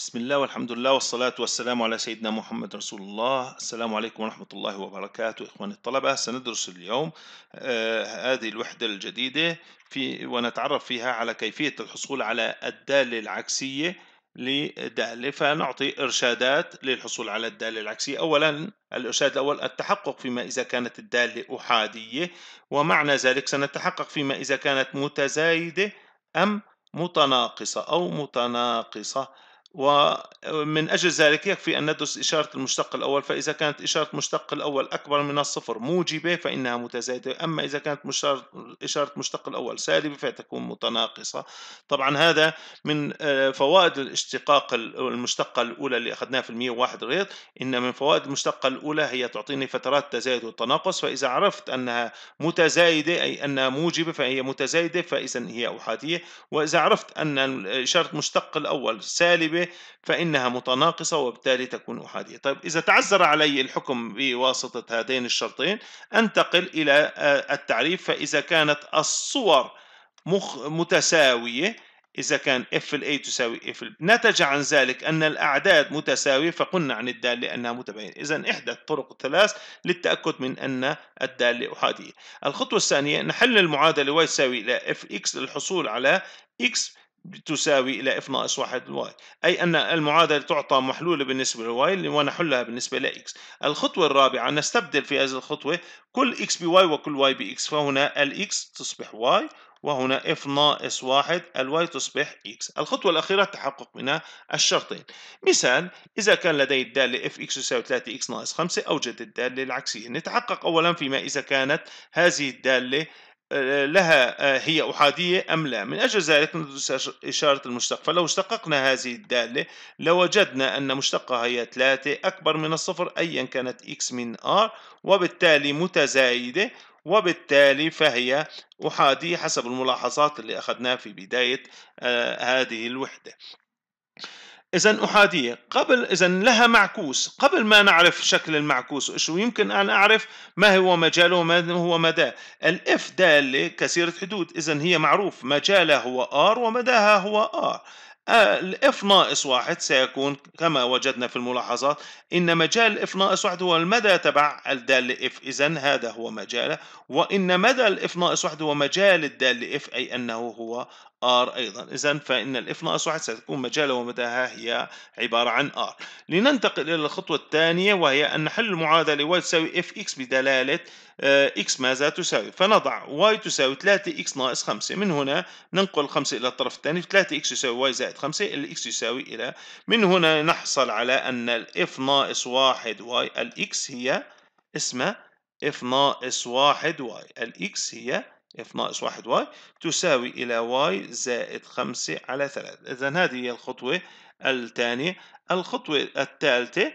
بسم الله والحمد لله والصلاة والسلام على سيدنا محمد رسول الله السلام عليكم ورحمة الله وبركاته إخواني الطلبة سندرس اليوم آه هذه الوحدة الجديدة في ونتعرف فيها على كيفية الحصول على الدالة العكسية لدالة فنعطي إرشادات للحصول على الدالة العكسية أولا الإرشاد الأول التحقق فيما إذا كانت الدالة أحادية ومعنى ذلك سنتحقق فيما إذا كانت متزايدة أم متناقصة أو متناقصة ومن أجل ذلك يكفي أن ندرس إشارة المشتق الأول فإذا كانت إشارة المشتق الأول أكبر من الصفر موجبة فإنها متزايدة أما إذا كانت إشارة المشتق الأول سالبة فتكون متناقصة طبعا هذا من آه، فوائد الاشتقاق المشتقة الأولى اللي أخذناها في المية واحد غير إن من فوائد المشتقة الأولى هي تعطيني فترات تزايد والتناقص فإذا عرفت أنها متزايدة أي أنها موجبة فهي متزايدة فإذا هي أحادية وإذا عرفت أن إشارة المشتق الأول سالبة فإنها متناقصة وبالتالي تكون أحادية طيب إذا تعذر علي الحكم بواسطة هذين الشرطين أنتقل إلى آه، التعريف فإذا كانت الصور مخ متساوية إذا كان F الـ A تساوي F ال نتج عن ذلك أن الأعداد متساوية فقلنا عن الدالة أنها متباينة إذا إحدى الطرق الثلاث للتأكد من أن الدالة أحادية الخطوة الثانية نحل المعادلة y تساوي إلى اف X للحصول على X تساوي إلى اف ناقص 1 الواي أي أن المعادلة تعطى محلولة بالنسبة للواي ونحلها بالنسبة لاكس الخطوة الرابعة نستبدل في هذه الخطوة كل اكس بواي وكل واي باكس فهنا الاكس تصبح واي وهنا اف ناقص 1 الواي تصبح اكس الخطوة الأخيرة التحقق منها الشرطين مثال إذا كان لدي الدالة اف اكس تساوي 3 اكس ناقص 5 أوجد الدالة العكسية نتحقق أولا فيما إذا كانت هذه الدالة لها آه، هي أحادية أم لا من أجل ذلك ندرس إشارة المشتق فلو اشتققنا هذه الدالة لوجدنا أن مشتقها هي 3 أكبر من الصفر أيا كانت x من r وبالتالي متزايدة وبالتالي فهي أحادية حسب الملاحظات اللي أخذناها في بداية آه، هذه الوحدة اذا احاديه قبل اذا لها معكوس قبل ما نعرف شكل المعكوس شو يمكن ان اعرف ما هو مجاله وما هو مداه الاف داله كثيره حدود اذا هي معروف مجالها هو ار ومداها هو ار آه، الاف ناقص واحد سيكون كما وجدنا في الملاحظات ان مجال الاف ناقص واحد هو المدى تبع الدالة اف اذا هذا هو مجاله وان مدى الاف ناقص واحد هو مجال الدالة اف اي انه هو R أيضا إذا فإن الإف ناقص واحد ستكون مجالها ومداها هي عبارة عن R لننتقل إلى الخطوة الثانية وهي أن نحل المعادلة y تساوي fx بدلالة x آه، ماذا تساوي فنضع y تساوي 3x ناقص 5 من هنا ننقل 5 إلى الطرف الثاني 3x يساوي y زائد 5 X يساوي إلى من هنا نحصل على أن الإف ناقص واحد y X هي اسمها F ناقص واحد واي الإكس هي اف ناقص واحد واي تساوي إلى واي زائد خمسة على ثلاثة إذا هذه هي الخطوة الثانية الخطوة الثالثة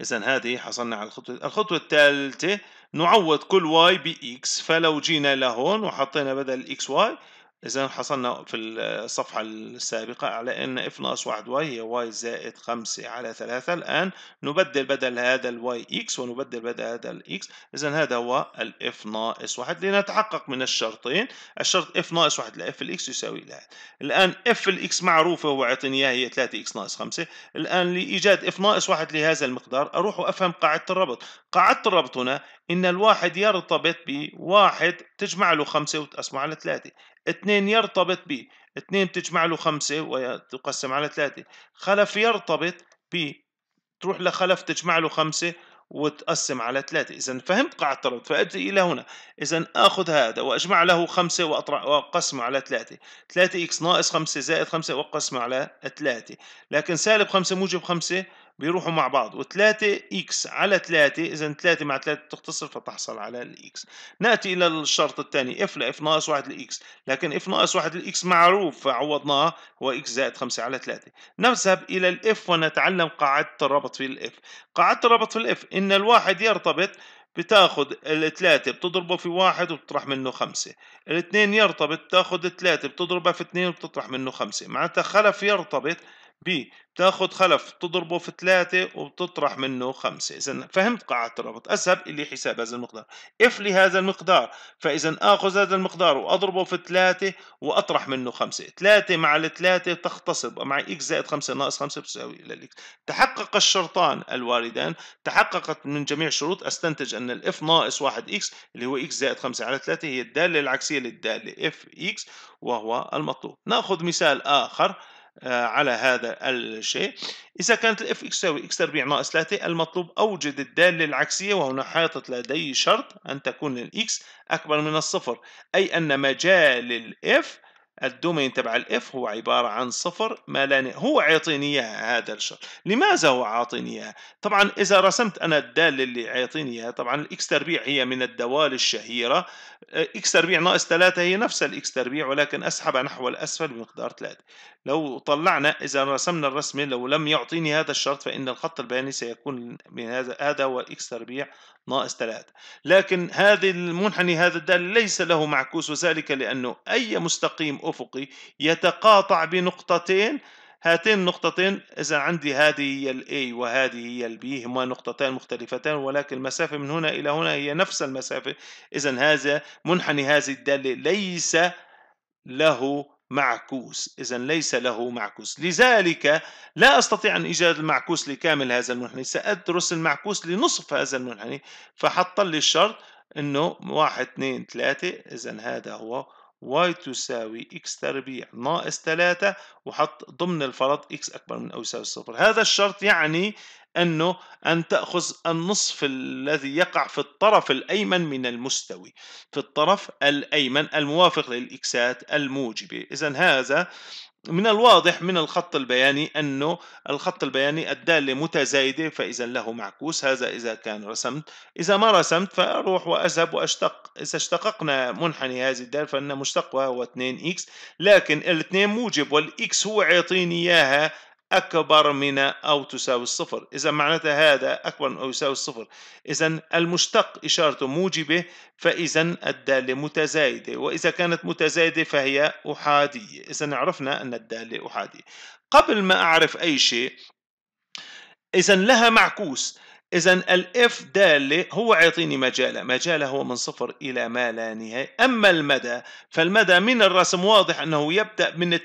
إذا هذه حصلنا على الخطوة الخطوة الثالثة نعوض كل واي بإكس فلو جينا لهون وحطينا بدل إكس واي إذا حصلنا في الصفحة السابقة على أن f ناقص 1 y هي y زائد 5 على 3 الآن نبدل بدل هذا ال y x ونبدل بدل هذا ال x إذا هذا هو ال f ناقص 1 لنتحقق من الشرطين الشرط f ناقص 1 لf x يساوي لها الآن f x معروفة هو عطيني إياها هي 3 x ناقص 5 الآن لإيجاد f ناقص 1 لهذا المقدار أروح وأفهم قاعدة الربط قاعدة الربط هنا إن الواحد يرتبط بواحد تجمع له 5 وتقسمه على 3 اثنين يرتبط ب اثنين تجمع له خمسة وتقسم على ثلاثة خلف يرتبط ب تروح لخلف تجمع له خمسة وتقسم على ثلاثة إذا فهمت قاعدة الربط فأجي إلى هنا إذا أخذ هذا وأجمع له خمسة وأقسمه على ثلاثة ثلاثة إكس ناقص خمسة زائد خمسة وأقسمه على ثلاثة لكن سالب خمسة موجب خمسة بيروحوا مع بعض و3 اكس على 3 اذا 3 مع 3 تختصر فتحصل على الاكس ناتي الى الشرط الثاني اف اف ناقص 1 لاكس لكن اف ناقص 1 لاكس معروف فعوضناه هو اكس زائد 5 على 3 نذهب الى الاف ونتعلم قاعده الربط في الاف قاعده الربط في الاف ان الواحد يرتبط بتاخذ الثلاثة بتضربه في واحد وبتطرح منه خمسة الاثنين يرتبط بتاخد الثلاثة بتضربه في اثنين وبتطرح منه خمسة معناتها خلف يرتبط بي تأخذ خلف تضربه في ثلاثة وبتطرح منه خمسة إذا فهمت قاعدة الربط أسهب اللي حساب هذا المقدار اف لهذا المقدار فإذا آخذ هذا المقدار وأضربه في ثلاثة وأطرح منه خمسة ثلاثة مع الثلاثة تختصب مع إكس زائد خمسة ناقص خمسة بتساوي إلى الإكس تحقق الشرطان الواردان تحققت من جميع الشروط أستنتج أن الإف ناقص واحد إكس اللي هو إكس زائد خمسة على ثلاثة هي الدالة العكسية للدالة إف إكس وهو المطلوب نأخذ مثال آخر آه، على هذا الشيء إذا كانت الـ fx تساوي x تربيع ناقص 3 المطلوب أوجد الدالة العكسية وهنا حاطط لدي شرط أن تكون x أكبر من الصفر أي أن مجال f الدومين تبع الاف هو عبارة عن صفر ما لا هو عيطيني اياها هذا الشر لماذا هو عاطيني اياها طبعا اذا رسمت انا الدالة اللي عيطيني اياها طبعا الاكس تربيع هي من الدوال الشهيرة اكس آه، تربيع ناقص 3 هي نفس الاكس تربيع ولكن اسحبها نحو الاسفل بمقدار 3 لو طلعنا اذا رسمنا الرسمة لو لم يعطيني هذا الشرط فان الخط البياني سيكون من هذا هذا هو اكس تربيع ناقص 3 لكن هذه المنحني هذا الدال ليس له معكوس وذلك لانه اي مستقيم أفقي يتقاطع بنقطتين هاتين النقطتين إذا عندي هذه هي الاي A وهذه هي البي B هما نقطتان مختلفتان ولكن المسافة من هنا إلى هنا هي نفس المسافة إذا هذا منحني هذه الدالة ليس له معكوس إذا ليس له معكوس لذلك لا أستطيع أن إيجاد المعكوس لكامل هذا المنحني سأدرس المعكوس لنصف هذا المنحني فحط لي الشرط أنه واحد اثنين ثلاثة إذا هذا هو y تساوي x تربيع ناقص 3 وحط ضمن الفرض x أكبر من أو يساوي الصفر هذا الشرط يعني أنه أن تأخذ النصف الذي يقع في الطرف الأيمن من المستوي في الطرف الأيمن الموافق للإكسات الموجبة إذا هذا من الواضح من الخط البياني أنه الخط البياني الدالة متزايدة فإذا له معكوس هذا إذا كان رسمت إذا ما رسمت فأروح وأذهب وأشتق إذا اشتققنا منحني هذه الدالة فإن مشتقها هو 2x لكن الاثنين 2 موجب والاكس هو عيطيني إياها أكبر من أو تساوي الصفر إذا معناتها هذا أكبر من أو يساوي الصفر إذا المشتق إشارته موجبة فإذا الدالة متزايدة وإذا كانت متزايدة فهي أحادية إذا عرفنا أن الدالة أحادية قبل ما أعرف أي شيء إذا لها معكوس إذا الإف دالة هو يعطيني مجالة، مجالة هو من صفر إلى ما لا نهاية، أما المدى فالمدى من الرسم واضح أنه يبدأ من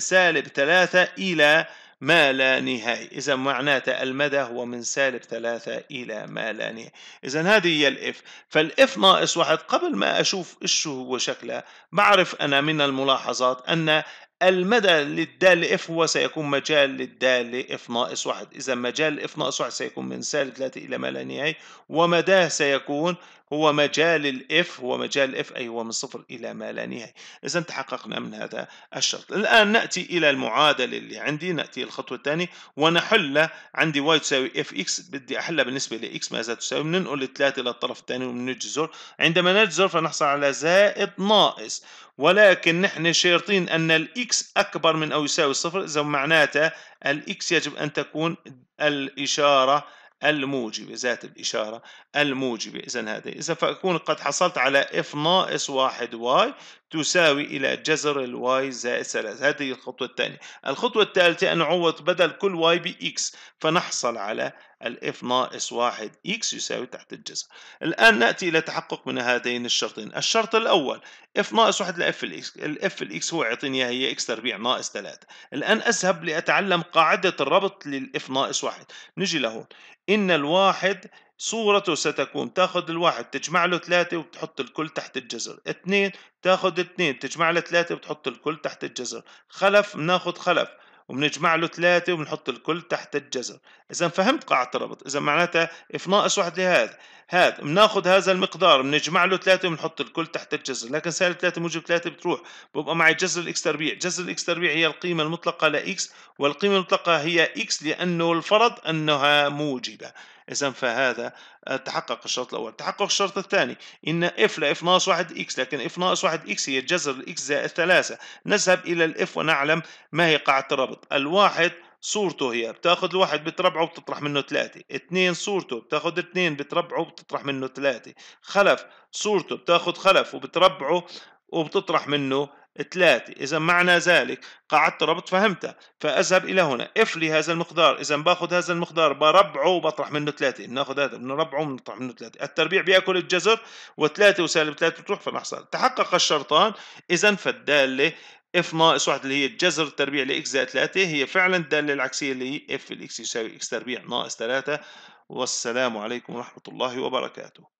سالب ثلاثة إلى ما لا نهاية إذا معناته المدى هو من سالب ثلاثة إلى ما لا نهاية إذا هذه هي الإف فالإف ناقص واحد قبل ما أشوف إيش هو شكلها بعرف أنا من الملاحظات أن المدى للدالة اف هو سيكون مجال للدالة اف ناقص واحد إذا مجال اف ناقص واحد سيكون من سالب ثلاثة إلى ما لا نهاية ومداه سيكون هو مجال الاف هو مجال الاف أي هو من صفر إلى ما لا نهاية إذا تحققنا من هذا الشرط الآن نأتي إلى المعادلة اللي عندي نأتي الخطوة الثانية ونحل عندي واي تساوي اف اكس بدي أحلها بالنسبة لإكس ماذا تساوي بننقل 3 إلى الطرف الثاني وبنجذر عندما نجذر فنحصل على زائد ناقص ولكن نحن شرطين أن الإكس أكبر من أو يساوي صفر إذا معناته الإكس يجب أن تكون الإشارة الموجبة ذات الإشارة الموجبة إذا هذه إذا فأكون قد حصلت على اف ناقص واحد واي تساوي إلى جذر الواي زائد 3 هذه الخطوة الثانية الخطوة الثالثة أن نعوض بدل كل واي بإكس فنحصل على الاف ناقص 1 اكس يساوي تحت الجذر الآن نأتي إلى تحقق من هذين الشرطين الشرط الأول اف ناقص 1 لاف الاكس الاف الاكس هو يعطيني هي اكس تربيع ناقص 3 الآن أذهب لأتعلم قاعدة الربط للاف ناقص 1 نجي لهون إن الواحد صورته ستكون تاخذ الواحد تجمع له ثلاثة وتحط الكل تحت الجزر اثنين تاخذ اثنين تجمع له ثلاثة وتحط الكل تحت الجزر خلف بناخذ خلف وبنجمع له ثلاثة وبنحط الكل تحت الجزر إذا فهمت قاعدة الربط إذا معناتها إف ناقص واحد لهذا هذا بناخذ هذا المقدار بنجمع له ثلاثة وبنحط الكل تحت الجزر لكن سالب ثلاثة موجب ثلاثة بتروح ببقى معي جذر الإكس تربيع جذر الإكس تربيع هي القيمة المطلقة لإكس والقيمة المطلقة هي إكس لأنه الفرض أنها موجبة إذا فهذا آه، تحقق الشرط الأول تحقق الشرط الثاني إن اف لإف ناقص واحد إكس لكن اف ناقص واحد إكس هي جذر الإكس زائد ثلاثة نذهب إلى الإف ونعلم ما هي قاعدة الربط الواحد صورته هي بتاخد الواحد بتربعه وبتطرح منه ثلاثة اثنين صورته بتاخد اثنين بتربعه وبتطرح منه ثلاثة خلف صورته بتاخد خلف وبتربعه وبتطرح منه ثلاثة إذا معنى ذلك قعدت ربط فهمتها فأذهب إلى هنا اف لي هذا المقدار إذا باخذ هذا المقدار بربعه وبطرح منه ثلاثة بناخذ هذا بنربعه وبنطرح منه ثلاثة التربيع بياكل الجذر وثلاثة وسالب ثلاثة بتروح فنحصل تحقق الشرطان إذا فالدالة اف ناقص واحد اللي هي الجذر التربيع لإكس زائد ثلاثة هي فعلا الدالة العكسية اللي هي اف الإكس يساوي إكس تربيع ناقص ثلاثة والسلام عليكم ورحمة الله وبركاته